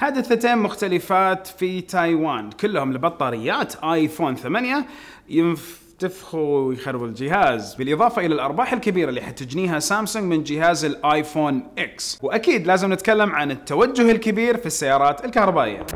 حدثتين مختلفات في تايوان كلهم لبطاريات ايفون 8 ينفتفخوا ويخربوا الجهاز بالإضافة إلى الأرباح الكبيرة اللي حتجنيها سامسونج من جهاز الآيفون إكس وأكيد لازم نتكلم عن التوجه الكبير في السيارات الكهربائية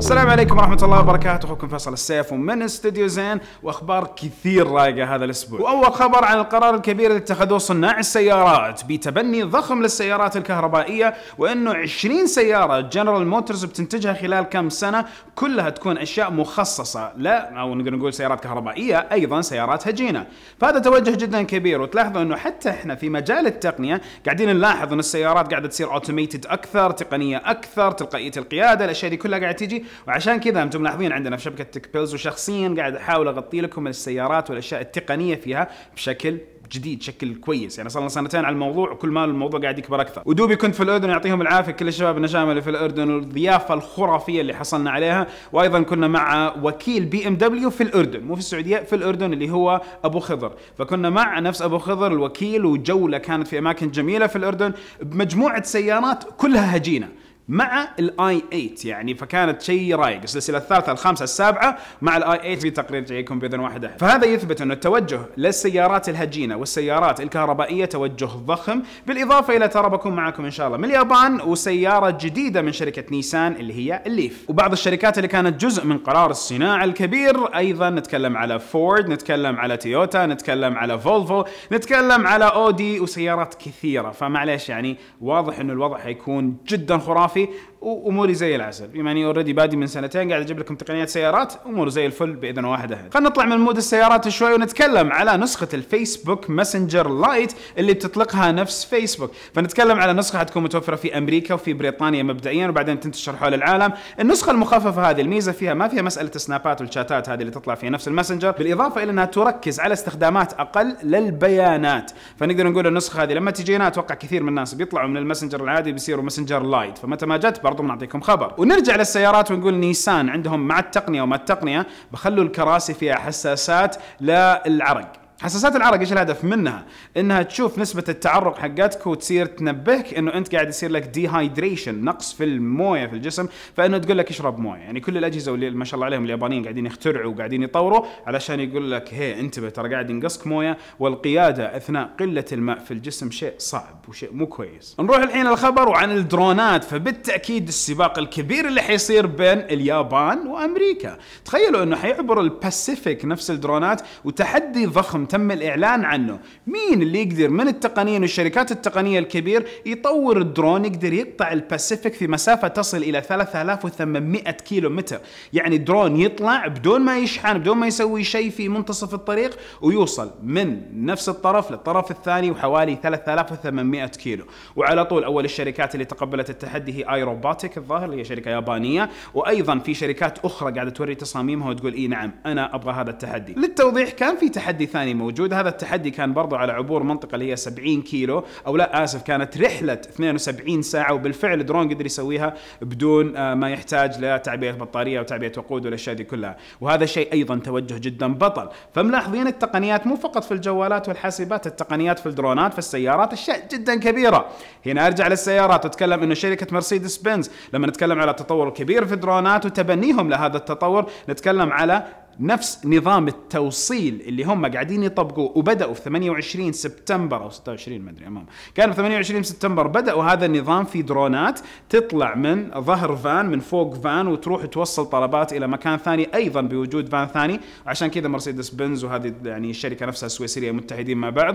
السلام عليكم ورحمة الله وبركاته أخوكم فيصل السيف ومن استديو زين وأخبار كثير رايقة هذا الأسبوع وأول خبر عن القرار الكبير اللي اتخذوه صناع السيارات بتبني ضخم للسيارات الكهربائية وأنه 20 سيارة جنرال موتورز بتنتجها خلال كم سنة كلها تكون أشياء مخصصة لا أو نقدر نقول سيارات كهربائية أيضا سيارات هجينة فهذا توجه جدا كبير وتلاحظوا أنه حتى إحنا في مجال التقنية قاعدين نلاحظ أن السيارات قاعدة تصير أوتوميتد أكثر تقنية أكثر تلقائية القيادة الأشياء دي كلها قاعدة تيجي وعشان كذا انتم ملاحظين عندنا في شبكه تك بيلز وشخصيا قاعد احاول اغطي لكم السيارات والاشياء التقنيه فيها بشكل جديد شكل كويس يعني صار لنا سنتين على الموضوع وكل ما الموضوع قاعد يكبر اكثر ودوبي كنت في الاردن يعطيهم العافيه كل الشباب النجام اللي في الاردن والضيافه الخرافيه اللي حصلنا عليها وايضا كنا مع وكيل بي ام دبليو في الاردن مو في السعوديه في الاردن اللي هو ابو خضر فكنا مع نفس ابو خضر الوكيل وجوله كانت في اماكن جميله في الاردن بمجموعه سيارات كلها هجينه مع الاي 8 يعني فكانت شيء رايق السلسله الثالثه الخامسه السابعه مع الاي 8 في تقرير جايكم باذن واحد احد فهذا يثبت انه التوجه للسيارات الهجينه والسيارات الكهربائيه توجه ضخم بالاضافه الى ترى بكون معكم ان شاء الله من اليابان وسياره جديده من شركه نيسان اللي هي الليف وبعض الشركات اللي كانت جزء من قرار الصناعه الكبير ايضا نتكلم على فورد نتكلم على تويوتا نتكلم على فولفو نتكلم على اودي وسيارات كثيره فمعليش يعني واضح انه الوضع حيكون جدا خرافي coffee واموري زي العسل بما اني اوريدي بادي من سنتين قاعد اجيب لكم تقنيات سيارات امور زي الفل باذن واحد احد خلينا نطلع من مود السيارات شوي ونتكلم على نسخه الفيسبوك ماسنجر لايت اللي بتطلقها نفس فيسبوك فنتكلم على نسخه حتكون متوفره في امريكا وفي بريطانيا مبدئيا وبعدين تنتشر حول العالم النسخه المخففه هذه الميزه فيها ما فيها مساله السنابات والشاتات هذه اللي تطلع في نفس الماسنجر بالاضافه الى انها تركز على استخدامات اقل للبيانات فنقدر نقول النسخه هذه لما تجينا اتوقع كثير من الناس بيطلعوا من الماسنجر العادي بيصيروا ماسنجر لايت فمتى ما جت برضو بنعطيكم خبر ونرجع للسيارات ونقول نيسان عندهم مع التقنيه وما التقنيه بخلوا الكراسي فيها حساسات للعرق حساسات العرق ايش الهدف منها؟ انها تشوف نسبة التعرق حقتك وتصير تنبهك انه انت قاعد يصير لك ديهايدريشن نقص في المويه في الجسم فانه تقول لك اشرب مويه، يعني كل الاجهزة اللي ما شاء الله عليهم اليابانيين قاعدين يخترعوا وقاعدين يطوروا علشان يقول لك هي انتبه ترى قاعد ينقصك مويه والقيادة اثناء قلة الماء في الجسم شيء صعب وشيء مو كويس. نروح الحين الخبر وعن الدرونات فبالتاكيد السباق الكبير اللي حيصير بين اليابان وامريكا، تخيلوا انه حيعبر الباسيفيك نفس الدرونات وتحدي ضخم تم الاعلان عنه مين اللي يقدر من التقنيين والشركات التقنيه الكبير يطور الدرون يقدر يقطع الباسيفيك في مسافه تصل الى 3800 كيلو متر يعني درون يطلع بدون ما يشحن بدون ما يسوي شيء في منتصف الطريق ويوصل من نفس الطرف للطرف الثاني وحوالي 3800 كيلو وعلى طول اول الشركات اللي تقبلت التحدي هي اي روبوتيك الظاهر اللي هي شركه يابانيه وايضا في شركات اخرى قاعده توري تصاميمها وتقول اي نعم انا ابغى هذا التحدي للتوضيح كان في تحدي ثاني موجود هذا التحدي كان برضو على عبور منطقه اللي هي 70 كيلو او لا اسف كانت رحله 72 ساعه وبالفعل درون قدر يسويها بدون آه، ما يحتاج لتعبئه بطاريه وتعبئه وقود والاشياء دي كلها وهذا شيء ايضا توجه جدا بطل فملاحظين التقنيات مو فقط في الجوالات والحاسبات التقنيات في الدرونات في السيارات اشياء جدا كبيره هنا ارجع للسيارات اتكلم انه شركه مرسيدس بنز لما نتكلم على التطور الكبير في الدرونات وتبنيهم لهذا التطور نتكلم على نفس نظام التوصيل اللي هم قاعدين يطبقوه وبداوا في 28 سبتمبر او 26 ما ادري امام كانوا في 28 سبتمبر بداوا هذا النظام في درونات تطلع من ظهر فان من فوق فان وتروح توصل طلبات الى مكان ثاني ايضا بوجود فان ثاني عشان كذا مرسيدس بنز وهذه يعني الشركه نفسها السويسريه متحدين مع بعض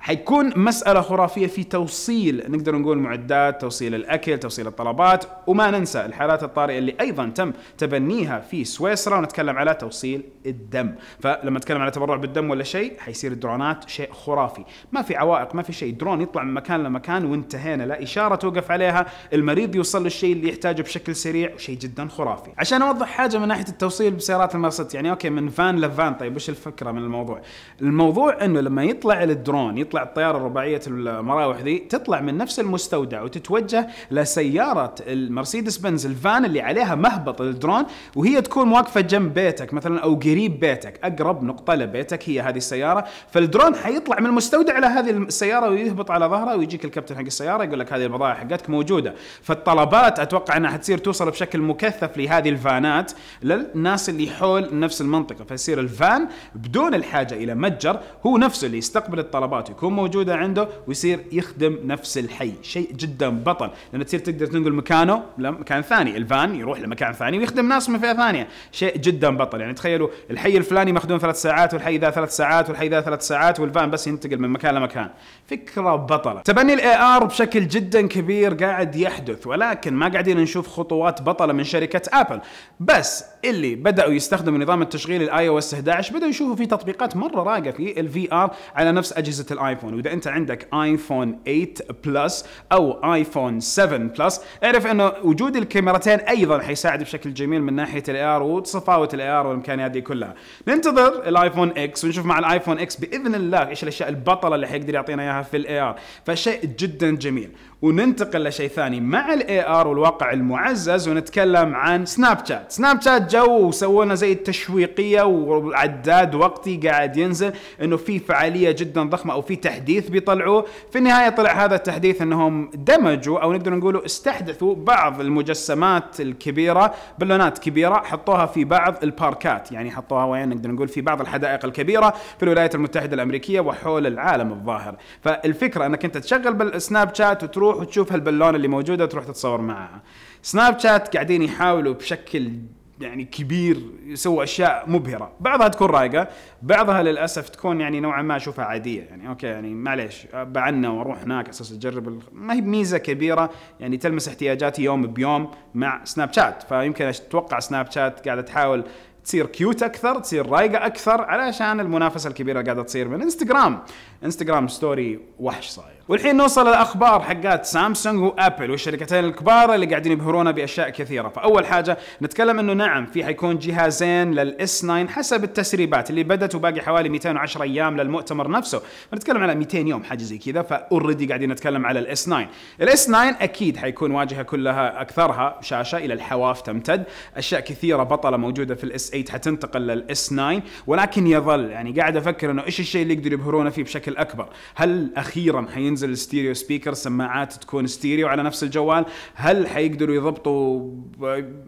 حيكون مسألة خرافية في توصيل نقدر نقول معدات توصيل الأكل توصيل الطلبات وما ننسى الحالات الطارئة اللي أيضا تم تبنيها في سويسرا ونتكلم على توصيل الدم فلما نتكلم على تبرع بالدم ولا شيء حيصير الدرونات شيء خرافي ما في عوائق ما في شيء درون يطلع من مكان لمكان وانتهينا لا إشارة توقف عليها المريض يوصل له الشيء اللي يحتاجه بشكل سريع وشيء جدا خرافي عشان أوضح حاجة من ناحية التوصيل بسيارات المرصد يعني أوكي من فان لفان طيب وش الفكرة من الموضوع الموضوع أنه لما يطلع الدرون يطلع الطياره الرباعيه المراوح ذي تطلع من نفس المستودع وتتوجه لسياره المرسيدس بنز الفان اللي عليها مهبط الدرون وهي تكون واقفه جنب بيتك مثلا او قريب بيتك اقرب نقطه لبيتك هي هذه السياره فالدرون حيطلع من المستودع على هذه السياره ويهبط على ظهرها ويجيك الكابتن حق السياره يقول لك هذه البضائع حقتك موجوده فالطلبات اتوقع انها حتصير توصل بشكل مكثف لهذه الفانات للناس اللي حول نفس المنطقه فيصير الفان بدون الحاجه الى متجر هو نفسه اللي يستقبل الطلبات تكون موجوده عنده ويصير يخدم نفس الحي شيء جدا بطل لان تصير تقدر تنقل مكانه لمكان ثاني الفان يروح لمكان ثاني ويخدم ناس من فئه ثانيه شيء جدا بطل يعني تخيلوا الحي الفلاني مخدوم ثلاث ساعات والحي ذا ثلاث ساعات والحي ذا ثلاث ساعات والفان بس ينتقل من مكان لمكان فكره بطله تبني الاي ار بشكل جدا كبير قاعد يحدث ولكن ما قاعدين نشوف خطوات بطله من شركه ابل بس اللي بداوا يستخدموا نظام التشغيل الاي او اس 11 بداوا يشوفوا في تطبيقات مره راقه في الفي ار على نفس اجهزه الاي ايفون واذا انت عندك ايفون 8 بلس او ايفون 7 بلس اعرف انه وجود الكاميرتين ايضا حيساعد بشكل جميل من ناحيه الاي ار وتفاوت الاي ار والامكانيات دي كلها ننتظر الايفون اكس ونشوف مع الايفون اكس باذن الله ايش الاشياء البطله اللي حيقدر يعطينا اياها في الاي ار فشيء جدا جميل وننتقل لشيء ثاني مع الاي ار والواقع المعزز ونتكلم عن سناب شات، سناب شات جو وسوونا زي التشويقيه وعداد وقتي قاعد ينزل انه في فعاليه جدا ضخمه او في تحديث بيطلعوه، في النهايه طلع هذا التحديث انهم دمجوا او نقدر نقولوا استحدثوا بعض المجسمات الكبيره بالونات كبيره حطوها في بعض الباركات، يعني حطوها وين نقدر نقول في بعض الحدائق الكبيره في الولايات المتحده الامريكيه وحول العالم الظاهر، فالفكره انك انت تشغل بالسناب شات وتروح تروح وتشوف هالبالونه اللي موجوده تروح تتصور معها سناب شات قاعدين يحاولوا بشكل يعني كبير يسووا اشياء مبهره بعضها تكون رايقه بعضها للاسف تكون يعني نوعا ما اشوفها عاديه يعني اوكي يعني معليش بعنا واروح هناك على اساس اجرب ما هي بميزه كبيره يعني تلمس احتياجاتي يوم بيوم مع سناب شات فيمكن اتوقع سناب شات قاعده تحاول تصير كيوت اكثر تصير رايقه اكثر علشان المنافسه الكبيره قاعده تصير من انستغرام انستغرام ستوري وحش صاير والحين نوصل لاخبار حقات سامسونج وابل والشركتين الكبار اللي قاعدين يبهرونا باشياء كثيره فاول حاجه نتكلم انه نعم في حيكون جهازين للاس 9 حسب التسريبات اللي بدت وباقي حوالي 210 ايام للمؤتمر نفسه فنتكلم على 200 يوم حاجه زي كذا فاوريدي قاعدين نتكلم على الاس 9 الاس 9 اكيد حيكون واجهه كلها اكثرها شاشه الى الحواف تمتد اشياء كثيره بطله موجوده في الاس 8 حتنتقل للاس 9 ولكن يظل يعني قاعد افكر انه ايش الشيء اللي يقدر يبهرونا فيه بشكل اكبر هل اخيرا حينزل الستيريو سبيكر سماعات تكون ستيريو على نفس الجوال هل حيقدروا يضبطوا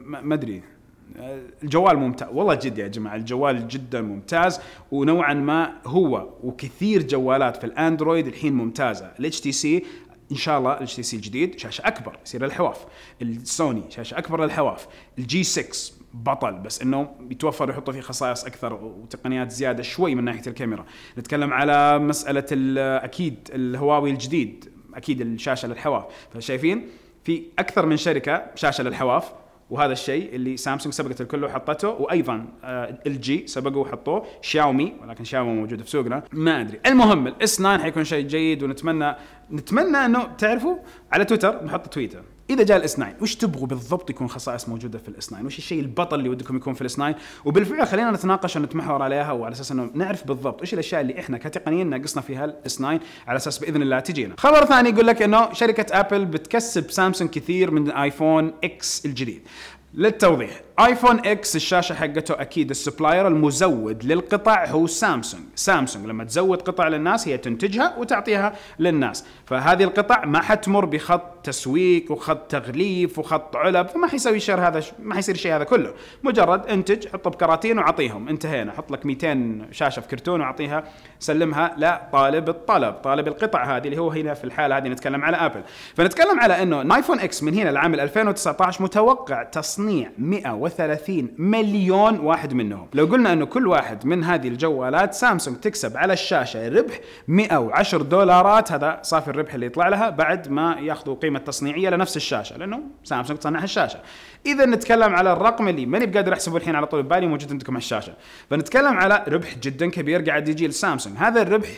ما ادري الجوال ممتاز والله جد يا جماعه الجوال جدا ممتاز ونوعا ما هو وكثير جوالات في الاندرويد الحين ممتازه الاتش تي سي ان شاء الله الاتش تي سي الجديد شاشه اكبر يصير الحواف السوني شاشه اكبر للحواف الجي 6 بطل بس انه يتوفر يحطوا فيه خصائص اكثر وتقنيات زياده شوي من ناحيه الكاميرا نتكلم على مساله اكيد الهواوي الجديد اكيد الشاشه للحواف فشايفين في اكثر من شركه شاشه للحواف وهذا الشيء اللي سامسونج سبقت الكل وحطته وايضا آه، ال جي سبقوا وحطوه شاومي ولكن شاومي موجوده في سوقنا ما ادري المهم الاس 9 حيكون شيء جيد ونتمنى نتمنى انه تعرفوا على تويتر نحط تويتر اذا جاء الاس 9 وش تبغوا بالضبط يكون خصائص موجوده في الاس 9 وش الشيء البطل اللي ودكم يكون في الاس 9 وبالفعل خلينا نتناقش ونتمحور عليها وعلى اساس انه نعرف بالضبط وش الاشياء اللي احنا كتقنيين ناقصنا فيها الاس 9 على اساس باذن الله تجينا خبر ثاني يقول لك انه شركه ابل بتكسب سامسونج كثير من ايفون اكس الجديد للتوضيح ايفون اكس الشاشه حقته اكيد السبلاير المزود للقطع هو سامسونج سامسونج لما تزود قطع للناس هي تنتجها وتعطيها للناس فهذه القطع ما حتمر بخط تسويق وخط تغليف وخط علب فما حيسوي شر هذا ما حيصير شيء هذا كله مجرد انتج حطه بكراتين وعطيهم انتهينا حط لك 200 شاشه في كرتون واعطيها سلمها لا طالب الطلب طالب القطع هذه اللي هو هنا في الحاله هذه نتكلم على ابل فنتكلم على انه ايفون اكس من هنا لعام 2019 متوقع تصنيع 100 130 مليون واحد منهم لو قلنا انه كل واحد من هذه الجوالات سامسونج تكسب على الشاشه ربح 110 دولارات هذا صافي الربح اللي يطلع لها بعد ما ياخذوا قيمه تصنيعيه لنفس الشاشه لانه سامسونج تصنع الشاشه اذا نتكلم على الرقم اللي ماني بقادر احسبه الحين على طول بالي موجود عندكم على الشاشه فنتكلم على ربح جدا كبير قاعد يجي لسامسونج هذا الربح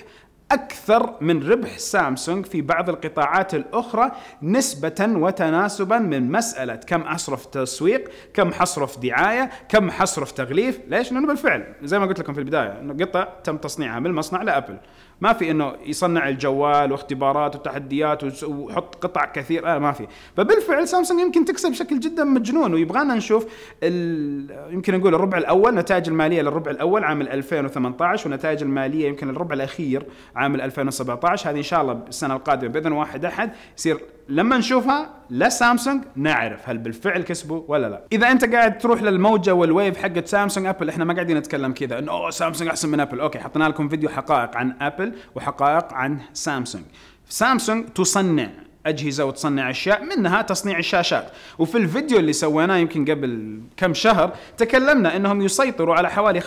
أكثر من ربح سامسونج في بعض القطاعات الأخرى نسبة وتناسبا من مسألة كم أصرف تسويق كم حصرف دعاية كم حصرف تغليف ليش؟ لأنه بالفعل زي ما قلت لكم في البداية أنه قطع تم تصنيعها من المصنع لأبل ما في انه يصنع الجوال واختبارات وتحديات ويحط قطع كثير آه ما في فبالفعل سامسونج يمكن تكسب بشكل جدا مجنون ويبغانا نشوف يمكن نقول الربع الاول نتائج الماليه للربع الاول عام 2018 ونتائج الماليه يمكن الربع الاخير عام 2017 هذه ان شاء الله السنه القادمه باذن واحد احد يصير لما نشوفها لا سامسونج نعرف هل بالفعل كسبوا ولا لا اذا انت قاعد تروح للموجه والويف حقت سامسونج ابل احنا ما قاعدين نتكلم كذا انه اوه سامسونج احسن من ابل اوكي حطينا لكم فيديو حقائق عن ابل وحقائق عن سامسونج سامسونج تصنع اجهزه وتصنع اشياء منها تصنيع الشاشات وفي الفيديو اللي سويناه يمكن قبل كم شهر تكلمنا انهم يسيطروا على حوالي 95%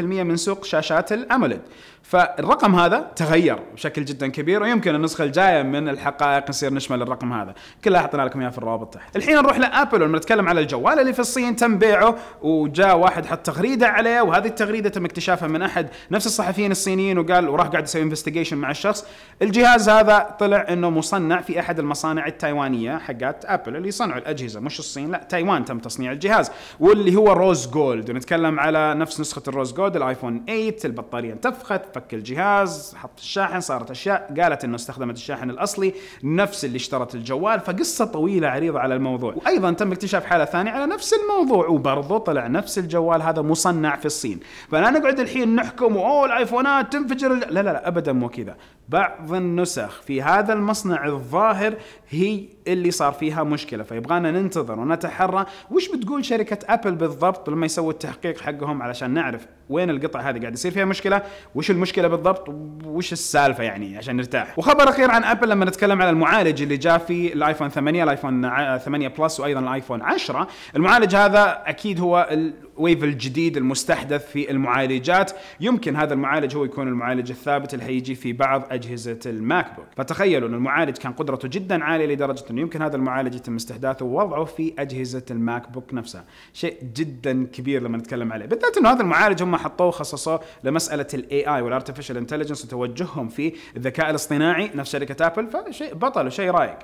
من سوق شاشات الاموليد فالرقم هذا تغير بشكل جدا كبير ويمكن النسخه الجايه من الحقائق نصير نشمل الرقم هذا كلها حطينا لكم اياها في الروابط تحت الحين نروح لابل ولما نتكلم على الجوال اللي في الصين تم بيعه وجاء واحد حط تغريده عليه وهذه التغريده تم اكتشافها من احد نفس الصحفيين الصينيين وقال وراح قاعد يسوي انفستيجيشن مع الشخص الجهاز هذا طلع انه مصنع في احد المصانع التايوانيه حقت ابل اللي يصنعوا الاجهزه مش الصين لا تايوان تم تصنيع الجهاز واللي هو روز جولد ونتكلم على نفس نسخه الروز جولد الايفون 8 البطاريه انتفخت فك الجهاز حط الشاحن صارت اشياء قالت انه استخدمت الشاحن الاصلي نفس اللي اشترت الجوال فقصه طويله عريضه على الموضوع وايضا تم اكتشاف حاله ثانيه على نفس الموضوع وبرضه طلع نفس الجوال هذا مصنع في الصين فلا نقعد الحين نحكم اوه الايفونات تنفجر لا لا لا ابدا مو كذا بعض النسخ في هذا المصنع الظاهر الظاهر هي اللي صار فيها مشكله فيبغانا ننتظر ونتحرى وش بتقول شركه ابل بالضبط لما يسووا التحقيق حقهم علشان نعرف وين القطع هذه قاعد يصير فيها مشكله وش المشكله بالضبط وش السالفه يعني عشان نرتاح وخبر اخير عن ابل لما نتكلم على المعالج اللي جاء في الايفون 8 الايفون 8 بلس وايضا الايفون 10 المعالج هذا اكيد هو ويف الجديد المستحدث في المعالجات يمكن هذا المعالج هو يكون المعالج الثابت اللي حيجي في بعض أجهزة الماك بوك فتخيلوا أن المعالج كان قدرته جدا عالية لدرجة أنه يمكن هذا المعالج يتم استحداثه ووضعه في أجهزة الماك بوك نفسها شيء جدا كبير لما نتكلم عليه بالذات أنه هذا المعالج هم حطوه وخصصوه لمسألة الاي اي والارتفيشال انتليجنس وتوجههم في الذكاء الاصطناعي نفس شركة ابل فشيء بطل وشيء رايق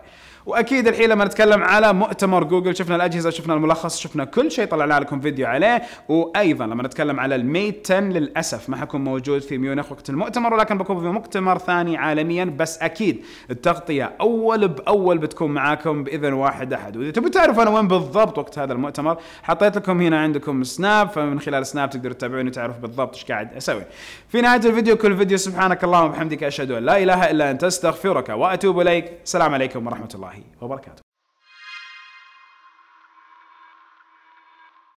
واكيد الحين لما نتكلم على مؤتمر جوجل شفنا الاجهزه شفنا الملخص شفنا كل شيء طلعنا لكم فيديو عليه وايضا لما نتكلم على الميت 10 للاسف ما حكون موجود في ميونخ وقت المؤتمر ولكن بكون في مؤتمر ثاني عالميا بس اكيد التغطيه اول باول بتكون معاكم باذن واحد احد واذا تبوا تعرفوا انا وين بالضبط وقت هذا المؤتمر حطيت لكم هنا عندكم سناب فمن خلال سناب تقدروا تتابعوني وتعرفوا بالضبط ايش قاعد اسوي في نهايه الفيديو كل فيديو سبحانك اللهم وبحمدك اشهد ان لا اله الا انت استغفرك واتوب اليك السلام عليكم ورحمه الله وبركاته